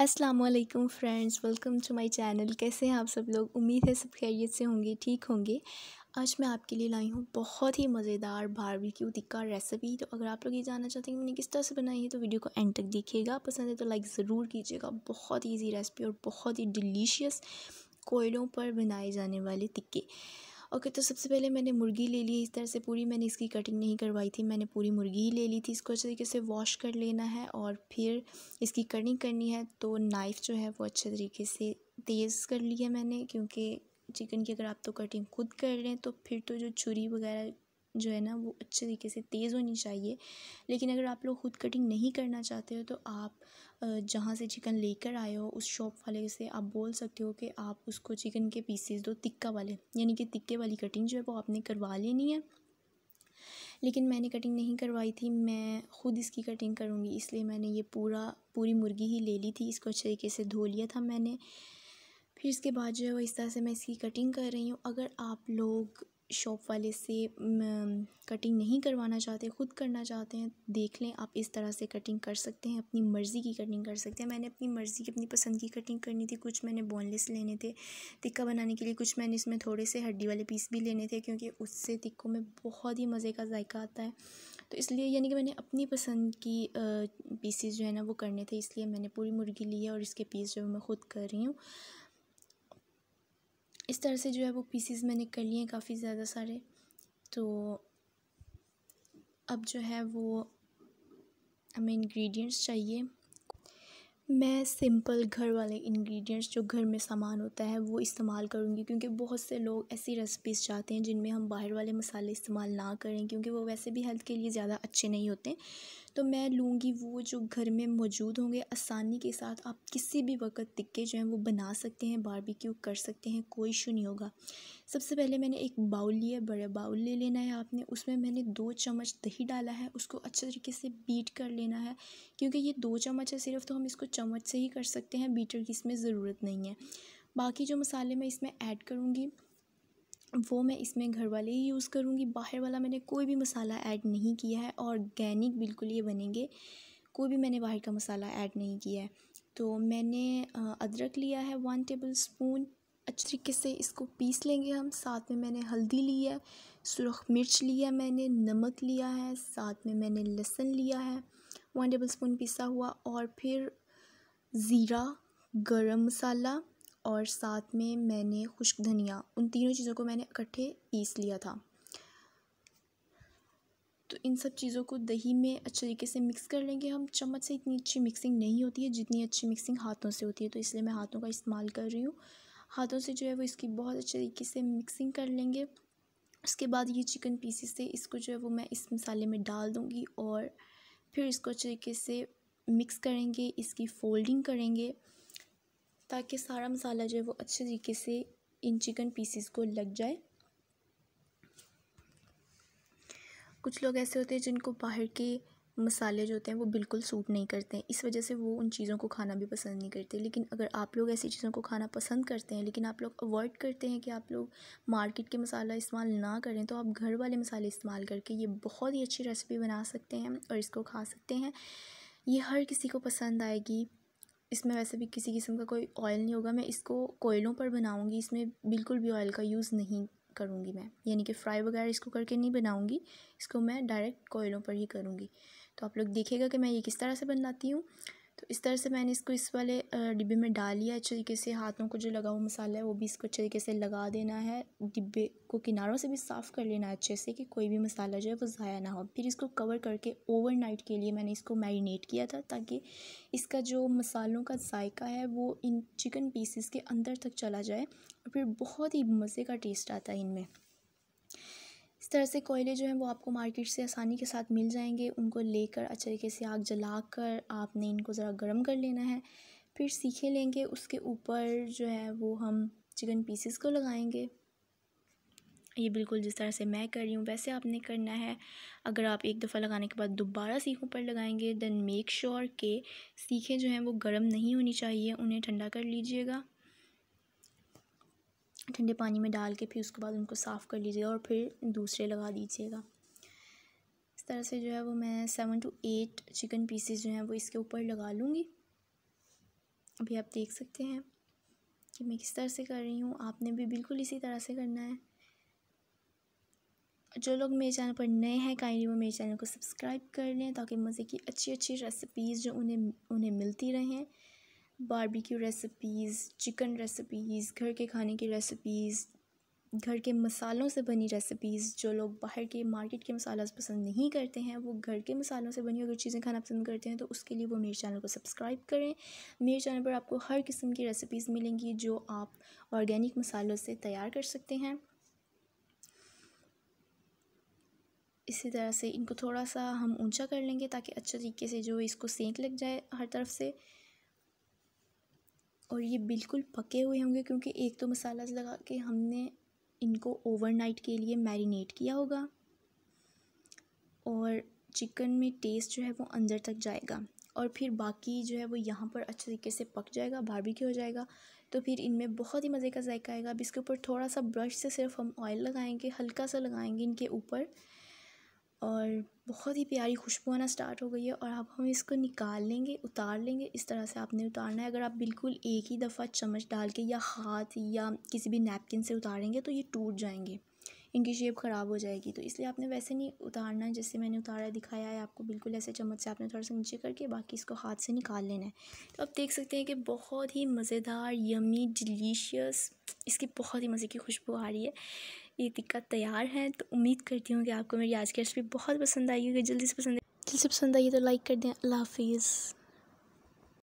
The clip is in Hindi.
Aslam friends welcome to my channel कैसे हैं आप सब लोग उम्मीद है सब खैरियत से होंगे ठीक होंगे आज मैं आपके लिए लाई हूँ बहुत ही मज़ेदार बारबेक्यू टिक्का रेसिपी तो अगर आप लोग ये जानना चाहते हैं कि मैंने किस तरह से बनाई है तो वीडियो को एंड तक देखिएगा पसंद है तो लाइक ज़रूर कीजिएगा बहुत ईजी रेसिपी और बहुत ही डिलीशियस कोयलों पर बनाए जाने वाले टिक्के ओके तो सबसे पहले मैंने मुर्गी ले ली इस तरह से पूरी मैंने इसकी कटिंग नहीं करवाई थी मैंने पूरी मुर्गी ही ले ली थी इसको अच्छे तरीके से वॉश कर लेना है और फिर इसकी कटिंग करनी है तो नाइफ़ जो है वो अच्छे तरीके से तेज़ कर ली है मैंने क्योंकि चिकन की अगर आप तो कटिंग खुद कर रहे हैं तो फिर तो जो छुरी वगैरह जो है ना वो अच्छे तरीके से तेज़ होनी चाहिए लेकिन अगर आप लोग ख़ुद कटिंग नहीं करना चाहते हो तो आप जहाँ से चिकन लेकर आए हो उस शॉप वाले से आप बोल सकते हो कि आप उसको चिकन के पीसेस दो तिक्का वाले यानी कि तिक्के वाली कटिंग जो है वो आपने करवा लेनी है लेकिन मैंने कटिंग नहीं करवाई थी मैं ख़ुद इसकी कटिंग करूँगी इसलिए मैंने ये पूरा पूरी मुर्गी ही ले ली थी इसको अच्छे तरीके से धो लिया था मैंने फिर इसके बाद जो है वो इस तरह से मैं इसकी कटिंग कर रही हूँ अगर आप लोग शॉप वाले से कटिंग नहीं करवाना चाहते ख़ुद करना चाहते हैं देख लें आप इस तरह से कटिंग कर सकते हैं अपनी मर्ज़ी की कटिंग कर सकते हैं मैंने अपनी मर्ज़ी की अपनी पसंद की कटिंग करनी थी कुछ मैंने बोनलेस लेने थे टिक्का बनाने के लिए कुछ मैंने इसमें थोड़े से हड्डी वाले पीस भी लेने थे क्योंकि उससे टिक्कों में बहुत ही मज़े का जायका आता है तो इसलिए यानी कि मैंने अपनी पसंद की पीसीज जो है ना वो करने थे इसलिए मैंने पूरी मुर्गी ली है और इसके पीस जो मैं ख़ुद कर रही हूँ इस तरह से जो है वो पीसीज मैंने कर लिए हैं काफ़ी ज़्यादा सारे तो अब जो है वो हमें इंग्रेडिएंट्स चाहिए मैं सिंपल घर वाले इंग्रेडिएंट्स जो घर में सामान होता है वो इस्तेमाल करूँगी क्योंकि बहुत से लोग ऐसी रेसिपीज़ चाहते हैं जिनमें हम बाहर वाले मसाले इस्तेमाल ना करें क्योंकि वो वैसे भी हेल्थ के लिए ज़्यादा अच्छे नहीं होते तो मैं लूँगी वो जो घर में मौजूद होंगे आसानी के साथ आप किसी भी वक्त टिक्के जो हैं वो बना सकते हैं बारबेक्यू कर सकते हैं कोई इशू नहीं होगा सबसे पहले मैंने एक बाउल लिया बड़ा बाउल ले लेना है आपने उसमें मैंने दो चम्मच दही डाला है उसको अच्छे तरीके से बीट कर लेना है क्योंकि ये दो चम्मच है सिर्फ तो हम इसको चम्मच से ही कर सकते हैं बीटर की इसमें ज़रूरत नहीं है बाकी जो मसाले मैं इसमें ऐड करूँगी वो मैं इसमें घर वाले ही यूज़ करूँगी बाहर वाला मैंने कोई भी मसाला ऐड नहीं किया है ऑर्गेनिक बिल्कुल ये बनेंगे कोई भी मैंने बाहर का मसाला ऐड नहीं किया है तो मैंने अदरक लिया है वन टेबल स्पून अच्छे तरीके से इसको पीस लेंगे हम साथ में मैंने हल्दी ली है सुरख मिर्च लिया मैंने नमक लिया है साथ में मैंने लहसुन लिया है वन टेबल स्पून पिसा हुआ और फिर ज़ीरा गरम मसाला और साथ में मैंने खुश्क धनिया उन तीनों चीज़ों को मैंने इकट्ठे पीस लिया था तो इन सब चीज़ों को दही में अच्छे तरीके से मिक्स कर लेंगे हम चम्मच से इतनी अच्छी मिक्सिंग नहीं होती है जितनी अच्छी मिक्सिंग हाथों से होती है तो इसलिए मैं हाथों का इस्तेमाल कर रही हूँ हाथों से जो है वो इसकी बहुत अच्छे तरीके से मिक्सिंग कर लेंगे उसके बाद ये चिकन पीसीस से इसको जो है वो मैं इस मसाले में डाल दूँगी और फिर इसको अच्छे तरीके से मिक्स करेंगे इसकी फोल्डिंग करेंगे ताकि सारा मसाला जो है वो अच्छे तरीके से इन चिकन पीसीस को लग जाए कुछ लोग ऐसे होते हैं जिनको बाहर के मसाले जो होते हैं वो बिल्कुल सूट नहीं करते हैं इस वजह से वो उन चीज़ों को खाना भी पसंद नहीं करते लेकिन अगर आप लोग ऐसी चीज़ों को खाना पसंद करते हैं लेकिन आप लोग अवॉइड करते हैं कि आप लोग मार्केट के मसाला इस्तेमाल ना करें तो आप घर वाले मसाले इस्तेमाल करके ये बहुत ही अच्छी रेसिपी बना सकते हैं और इसको खा सकते हैं ये हर किसी को पसंद आएगी इसमें वैसे भी किसी किस्म का कोई ऑयल नहीं होगा मैं इसको कोयलों पर बनाऊंगी इसमें बिल्कुल भी ऑयल का यूज़ नहीं करूँगी मैं यानी कि फ्राई वगैरह इसको करके नहीं बनाऊँगी इसको मैं डायरेक्ट कोयलों पर ही करूँगी तो आप लोग देखेगा कि मैं ये किस तरह से बनाती हूँ तो इस तरह से मैंने इसको इस वाले डिब्बे में डाल लिया अच्छे तरीके से हाथों को जो लगा हुआ मसाला है वो भी इसको अच्छे तरीके से लगा देना है डिब्बे को किनारों से भी साफ़ कर लेना है अच्छे से कि कोई भी मसाला जो है वो ज़ाया ना हो फिर इसको कवर करके ओवरनाइट के लिए मैंने इसको मैरिनेट किया था ताकि इसका जो मसालों का जायका है वो इन चिकन पीसेस के अंदर तक चला जाए और फिर बहुत ही मज़े का टेस्ट आता है इनमें इस तरह से कोयले जो हैं वो आपको मार्केट से आसानी के साथ मिल जाएंगे उनको लेकर अच्छे तरीके से आग जला कर आपने इनको ज़रा गर्म कर लेना है फिर सीखे लेंगे उसके ऊपर जो है वो हम चिकन पीसेस को लगाएंगे ये बिल्कुल जिस तरह से मैं कर रही हूँ वैसे आपने करना है अगर आप एक दफ़ा लगाने के बाद दोबारा सीखों पर लगाएंगे दैन मेक श्योर के सीखें जो हैं वो गर्म नहीं होनी चाहिए उन्हें ठंडा कर लीजिएगा ठंडे पानी में डाल के फिर उसके बाद उनको साफ़ कर लीजिएगा और फिर दूसरे लगा दीजिएगा इस तरह से जो है वो मैं seven to eight chicken pieces जो हैं वो इसके ऊपर लगा लूँगी अभी आप देख सकते हैं कि मैं किस तरह से कर रही हूँ आपने भी बिल्कुल इसी तरह से करना है जो लोग मेरे चैनल पर नए हैं काइंडली वो मेरे चैनल को सब्सक्राइब कर लें ताकि मज़े की अच्छी अच्छी रेसिपीज़ जो उन्हें उन्हें मिलती रहें बारबेक्यू रेसिपीज़ चिकन रेसिपीज़ घर के खाने की रेसिपीज़ घर के मसालों से बनी रेसिपीज़ जो लोग बाहर के मार्केट के मसाला पसंद नहीं करते हैं वो घर के मसालों से बनी अगर चीज़ें खाना पसंद करते हैं तो उसके लिए वो मेरे चैनल को सब्सक्राइब करें मेरे चैनल पर आपको हर किस्म की रेसिपीज़ मिलेंगी जो आप ऑर्गेनिक मसालों से तैयार कर सकते हैं इसी तरह से इनको थोड़ा सा हम ऊंचा कर लेंगे ताकि अच्छे तरीके से जो इसको सेंक लग जाए हर तरफ से और ये बिल्कुल पके हुए होंगे क्योंकि एक तो मसाला लगा के हमने इनको ओवरनाइट के लिए मैरिनेट किया होगा और चिकन में टेस्ट जो है वो अंदर तक जाएगा और फिर बाकी जो है वो यहाँ पर अच्छे तरीके से पक जाएगा बारबेक्यू हो जाएगा तो फिर इनमें बहुत ही मज़े का जायका आएगा अब इसके ऊपर थोड़ा सा ब्रश से सिर्फ हम ऑयल लगाएंगे हल्का सा लगाएंगे इनके ऊपर और बहुत ही प्यारी खुशबू आना स्टार्ट हो गई है और अब हम इसको निकाल लेंगे उतार लेंगे इस तरह से आपने उतारना है अगर आप बिल्कुल एक ही दफ़ा चम्मच डाल के या हाथ या किसी भी नैपकिन से उतारेंगे तो ये टूट जाएंगे इनकी शेप ख़राब हो जाएगी तो इसलिए आपने वैसे नहीं उतारना है जैसे मैंने उतारा दिखाया है आपको बिल्कुल ऐसे चम्मच से आपने थोड़ा सा नीचे करके बाकी इसको हाथ से निकाल लेना है तो आप देख सकते हैं कि बहुत ही मज़ेदार यमी डिलीशियस इसकी बहुत ही मज़े की खुशबू आ रही है ये टिक्का तैयार है तो उम्मीद करती हूँ कि आपको मेरी आज की रेसिपी बहुत पसंद आई होगी जल्दी से पसंद आई जल्दी से पसंद आई तो लाइक कर दें अल्लाह हाफिज़